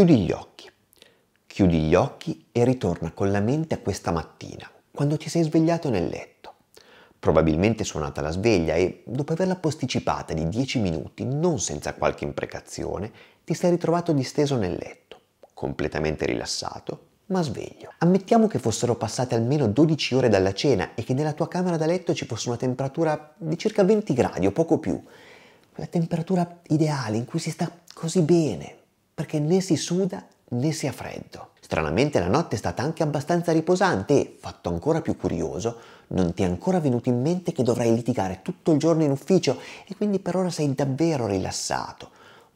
Chiudi gli occhi. Chiudi gli occhi e ritorna con la mente a questa mattina, quando ti sei svegliato nel letto. Probabilmente suonata la sveglia e, dopo averla posticipata di 10 minuti, non senza qualche imprecazione, ti sei ritrovato disteso nel letto, completamente rilassato, ma sveglio. Ammettiamo che fossero passate almeno 12 ore dalla cena e che nella tua camera da letto ci fosse una temperatura di circa 20 gradi o poco più, La temperatura ideale in cui si sta così bene, perché né si suda né si ha freddo. Stranamente la notte è stata anche abbastanza riposante e, fatto ancora più curioso, non ti è ancora venuto in mente che dovrai litigare tutto il giorno in ufficio e quindi per ora sei davvero rilassato.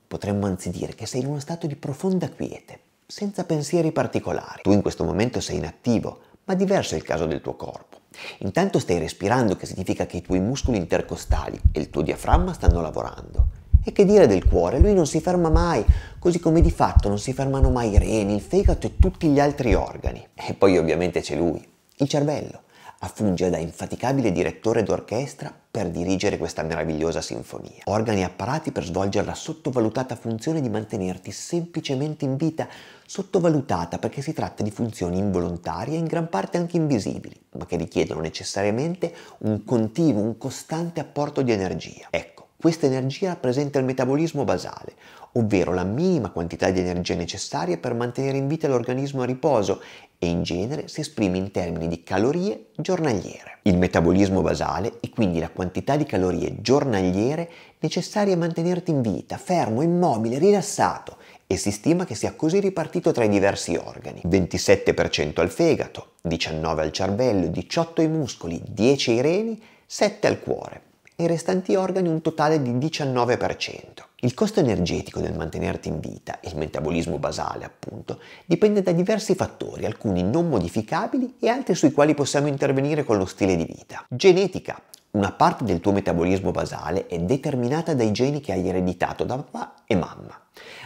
Potremmo anzi dire che sei in uno stato di profonda quiete, senza pensieri particolari. Tu in questo momento sei inattivo, ma diverso è il caso del tuo corpo. Intanto stai respirando, che significa che i tuoi muscoli intercostali e il tuo diaframma stanno lavorando. E che dire del cuore? Lui non si ferma mai, così come di fatto non si fermano mai i reni, il fegato e tutti gli altri organi. E poi ovviamente c'è lui, il cervello. A fungere da infaticabile direttore d'orchestra per dirigere questa meravigliosa sinfonia. Organi apparati per svolgere la sottovalutata funzione di mantenerti semplicemente in vita, sottovalutata perché si tratta di funzioni involontarie e in gran parte anche invisibili, ma che richiedono necessariamente un continuo, un costante apporto di energia. Ecco, questa energia rappresenta il metabolismo basale, ovvero la minima quantità di energia necessaria per mantenere in vita l'organismo a riposo e in genere si esprime in termini di calorie giornaliere. Il metabolismo basale è quindi la quantità di calorie giornaliere necessarie a mantenerti in vita, fermo, immobile, rilassato e si stima che sia così ripartito tra i diversi organi. 27% al fegato, 19% al cervello, 18% ai muscoli, 10% ai reni, 7% al cuore e i restanti organi un totale di 19%. Il costo energetico del mantenerti in vita, il metabolismo basale appunto, dipende da diversi fattori, alcuni non modificabili e altri sui quali possiamo intervenire con lo stile di vita. Genetica. Una parte del tuo metabolismo basale è determinata dai geni che hai ereditato da papà e mamma.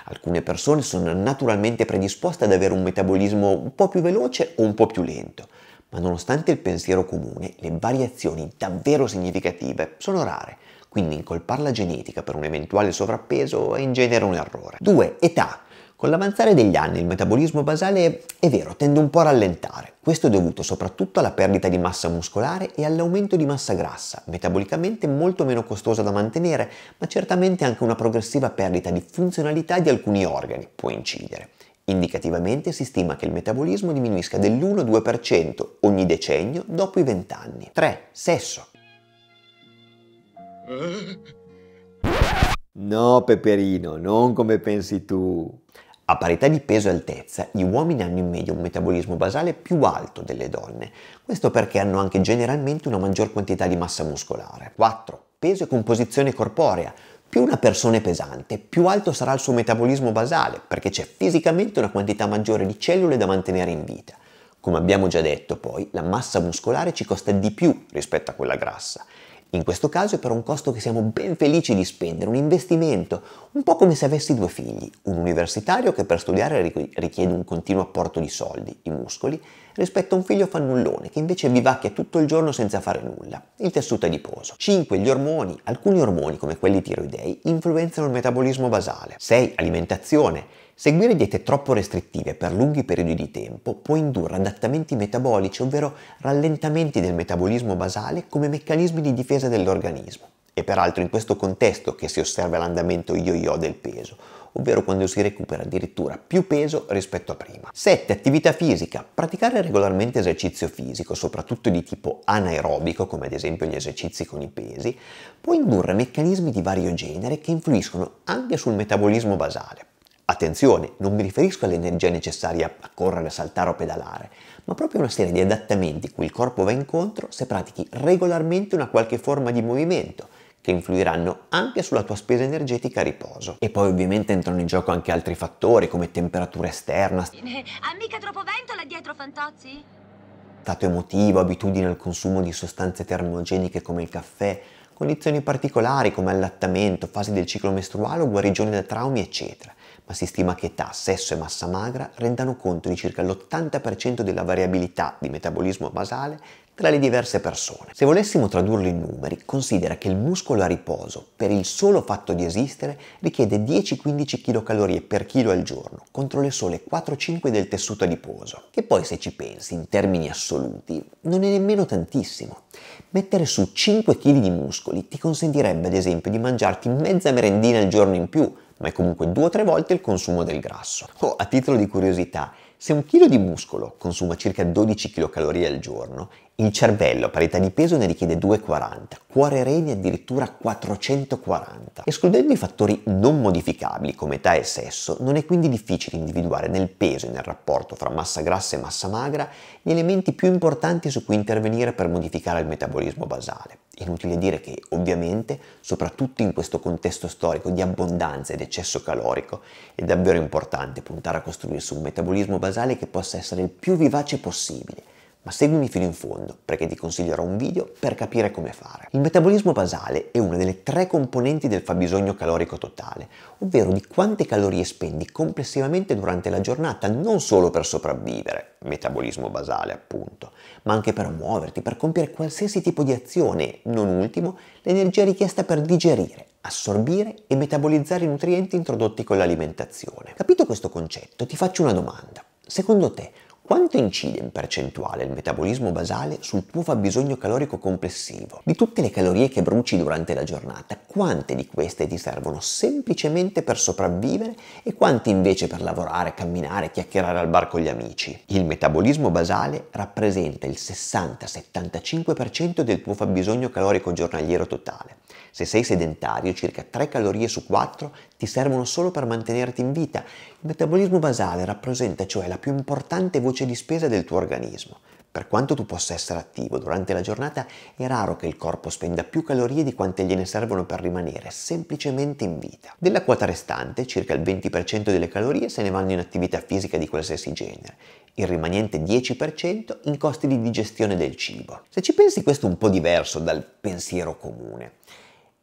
Alcune persone sono naturalmente predisposte ad avere un metabolismo un po' più veloce o un po' più lento, ma nonostante il pensiero comune, le variazioni davvero significative sono rare, quindi incolpare la genetica per un eventuale sovrappeso è in genere un errore. 2. Età. Con l'avanzare degli anni il metabolismo basale è vero, tende un po' a rallentare. Questo è dovuto soprattutto alla perdita di massa muscolare e all'aumento di massa grassa, metabolicamente molto meno costosa da mantenere, ma certamente anche una progressiva perdita di funzionalità di alcuni organi può incidere. Indicativamente si stima che il metabolismo diminuisca dell'1-2% ogni decennio dopo i 20 anni. 3. Sesso. No, Peperino, non come pensi tu. A parità di peso e altezza, gli uomini hanno in media un metabolismo basale più alto delle donne. Questo perché hanno anche generalmente una maggior quantità di massa muscolare. 4. Peso e composizione corporea. Più una persona è pesante, più alto sarà il suo metabolismo basale, perché c'è fisicamente una quantità maggiore di cellule da mantenere in vita. Come abbiamo già detto poi, la massa muscolare ci costa di più rispetto a quella grassa. In questo caso è per un costo che siamo ben felici di spendere, un investimento, un po' come se avessi due figli, un universitario che per studiare richiede un continuo apporto di soldi, i muscoli, rispetto a un figlio fannullone che invece vivacchia tutto il giorno senza fare nulla, il tessuto adiposo. 5. Gli ormoni, alcuni ormoni come quelli tiroidei, influenzano il metabolismo basale. 6. Alimentazione. Seguire diete troppo restrittive per lunghi periodi di tempo può indurre adattamenti metabolici, ovvero rallentamenti del metabolismo basale come meccanismi di difesa dell'organismo. È peraltro in questo contesto che si osserva l'andamento yo-yo del peso, ovvero quando si recupera addirittura più peso rispetto a prima. 7. Attività fisica. Praticare regolarmente esercizio fisico, soprattutto di tipo anaerobico, come ad esempio gli esercizi con i pesi, può indurre meccanismi di vario genere che influiscono anche sul metabolismo basale. Attenzione, non mi riferisco all'energia necessaria a correre, saltare o pedalare, ma proprio a una serie di adattamenti cui il corpo va incontro se pratichi regolarmente una qualche forma di movimento, che influiranno anche sulla tua spesa energetica a riposo. E poi ovviamente entrano in gioco anche altri fattori come temperatura esterna. Ha eh, mica troppo vento là dietro Fantozzi? Stato emotivo, abitudine al consumo di sostanze termogeniche come il caffè, condizioni particolari come allattamento, fasi del ciclo mestruale o guarigione da traumi, eccetera. Ma si stima che età, sesso e massa magra rendano conto di circa l'80% della variabilità di metabolismo basale tra le diverse persone. Se volessimo tradurlo in numeri, considera che il muscolo a riposo, per il solo fatto di esistere, richiede 10-15 kcal per chilo al giorno, contro le sole 4-5 del tessuto adiposo, che poi se ci pensi in termini assoluti non è nemmeno tantissimo. Mettere su 5 kg di muscoli ti consentirebbe ad esempio di mangiarti mezza merendina al giorno in più, ma è comunque 2-3 volte il consumo del grasso. Oh, a titolo di curiosità, se un chilo di muscolo consuma circa 12 kcal al giorno, il cervello a parità di peso ne richiede 2,40, cuore reni addirittura 440. Escludendo i fattori non modificabili come età e sesso, non è quindi difficile individuare nel peso e nel rapporto fra massa grassa e massa magra gli elementi più importanti su cui intervenire per modificare il metabolismo basale. Inutile dire che, ovviamente, soprattutto in questo contesto storico di abbondanza ed eccesso calorico, è davvero importante puntare a costruirsi un metabolismo basale che possa essere il più vivace possibile ma seguimi fino in fondo perché ti consiglierò un video per capire come fare. Il metabolismo basale è una delle tre componenti del fabbisogno calorico totale, ovvero di quante calorie spendi complessivamente durante la giornata non solo per sopravvivere, metabolismo basale appunto, ma anche per muoverti, per compiere qualsiasi tipo di azione, non ultimo l'energia richiesta per digerire, assorbire e metabolizzare i nutrienti introdotti con l'alimentazione. Capito questo concetto, ti faccio una domanda. Secondo te, quanto incide in percentuale il metabolismo basale sul tuo fabbisogno calorico complessivo? Di tutte le calorie che bruci durante la giornata, quante di queste ti servono semplicemente per sopravvivere e quante invece per lavorare, camminare, chiacchierare al bar con gli amici? Il metabolismo basale rappresenta il 60-75% del tuo fabbisogno calorico giornaliero totale. Se sei sedentario, circa 3 calorie su 4 ti servono solo per mantenerti in vita. Il metabolismo basale rappresenta cioè la più importante voce voce di spesa del tuo organismo. Per quanto tu possa essere attivo durante la giornata, è raro che il corpo spenda più calorie di quante gliene servono per rimanere semplicemente in vita. Della quota restante, circa il 20% delle calorie se ne vanno in attività fisica di qualsiasi genere, il rimanente 10% in costi di digestione del cibo. Se ci pensi questo è un po' diverso dal pensiero comune.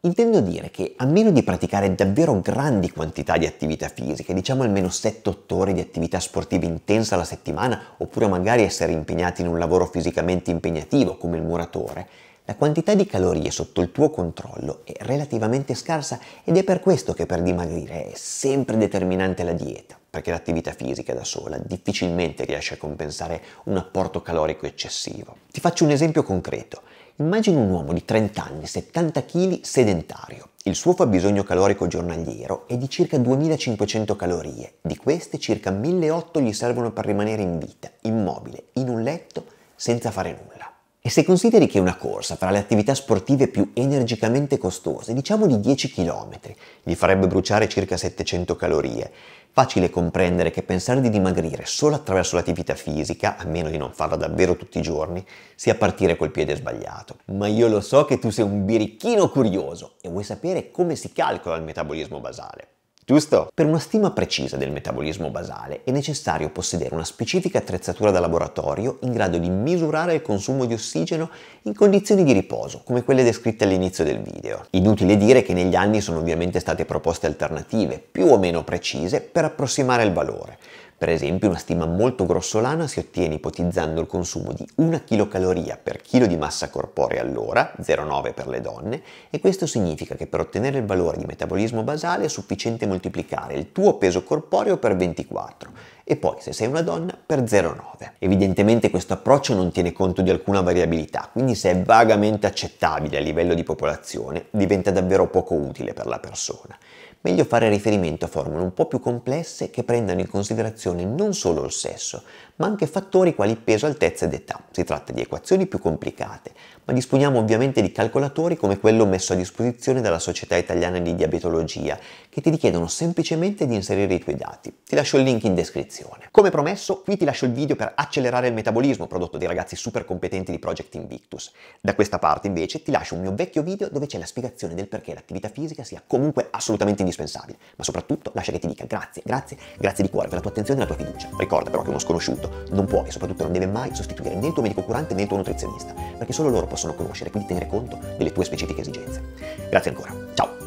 Intendo dire che a meno di praticare davvero grandi quantità di attività fisiche, diciamo almeno 7-8 ore di attività sportiva intensa alla settimana, oppure magari essere impegnati in un lavoro fisicamente impegnativo come il muratore, la quantità di calorie sotto il tuo controllo è relativamente scarsa ed è per questo che per dimagrire è sempre determinante la dieta, perché l'attività fisica da sola difficilmente riesce a compensare un apporto calorico eccessivo. Ti faccio un esempio concreto. Immagina un uomo di 30 anni, 70 kg, sedentario. Il suo fabbisogno calorico giornaliero è di circa 2500 calorie. Di queste circa 1800 gli servono per rimanere in vita, immobile, in un letto, senza fare nulla. E se consideri che una corsa fra le attività sportive più energicamente costose, diciamo di 10 km, gli farebbe bruciare circa 700 calorie, facile comprendere che pensare di dimagrire solo attraverso l'attività fisica, a meno di non farla davvero tutti i giorni, sia partire col piede sbagliato. Ma io lo so che tu sei un birichino curioso e vuoi sapere come si calcola il metabolismo basale giusto? Per una stima precisa del metabolismo basale è necessario possedere una specifica attrezzatura da laboratorio in grado di misurare il consumo di ossigeno in condizioni di riposo, come quelle descritte all'inizio del video. Inutile dire che negli anni sono ovviamente state proposte alternative, più o meno precise, per approssimare il valore per esempio una stima molto grossolana si ottiene ipotizzando il consumo di 1 kcal per chilo di massa corporea all'ora, 0,9 per le donne, e questo significa che per ottenere il valore di metabolismo basale è sufficiente moltiplicare il tuo peso corporeo per 24 e poi se sei una donna per 0,9. Evidentemente questo approccio non tiene conto di alcuna variabilità, quindi se è vagamente accettabile a livello di popolazione diventa davvero poco utile per la persona meglio fare riferimento a formule un po' più complesse che prendano in considerazione non solo il sesso, ma anche fattori quali peso, altezza ed età. Si tratta di equazioni più complicate, ma disponiamo ovviamente di calcolatori come quello messo a disposizione dalla Società Italiana di Diabetologia, che ti richiedono semplicemente di inserire i tuoi dati. Ti lascio il link in descrizione. Come promesso, qui ti lascio il video per accelerare il metabolismo prodotto dai ragazzi super competenti di Project Invictus. Da questa parte invece ti lascio un mio vecchio video dove c'è la spiegazione del perché l'attività fisica sia comunque assolutamente indispensabile, ma soprattutto lascia che ti dica grazie, grazie, grazie di cuore per la tua attenzione e la tua fiducia. Ricorda però che uno sconosciuto non può e soprattutto non deve mai sostituire né il tuo medico curante né il tuo nutrizionista, perché solo loro possono possono conoscere, quindi tenere conto delle tue specifiche esigenze. Grazie ancora, ciao!